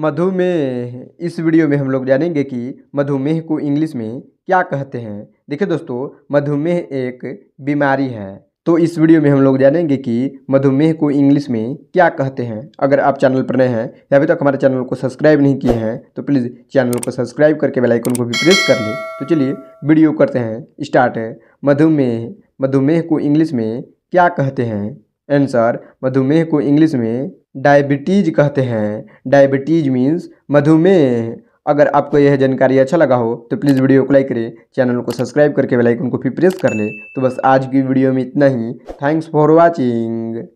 मधुमेह इस वीडियो में हम लोग जानेंगे कि मधुमेह को इंग्लिश में क्या कहते हैं देखिए दोस्तों मधुमेह एक बीमारी है तो इस वीडियो में हम लोग जानेंगे कि मधुमेह को इंग्लिश में क्या कहते हैं अगर आप चैनल पर नए हैं या अभी तक हमारे चैनल को सब्सक्राइब नहीं किए हैं तो प्लीज़ चैनल को सब्सक्राइब करके बेल आइकन को भी प्रेस कर लें तो चलिए वीडियो करते हैं स्टार्ट है मधुमेह मधुमेह को इंग्लिश में क्या कहते हैं आंसर मधुमेह को इंग्लिश में डायबिटीज़ कहते हैं डायबिटीज़ मीन्स मधुमेह अगर आपको यह जानकारी अच्छा लगा हो तो प्लीज़ वीडियो को लाइक करें चैनल को सब्सक्राइब करके बेल आइकन को भी प्रेस कर लें तो बस आज की वीडियो में इतना ही थैंक्स फॉर वॉचिंग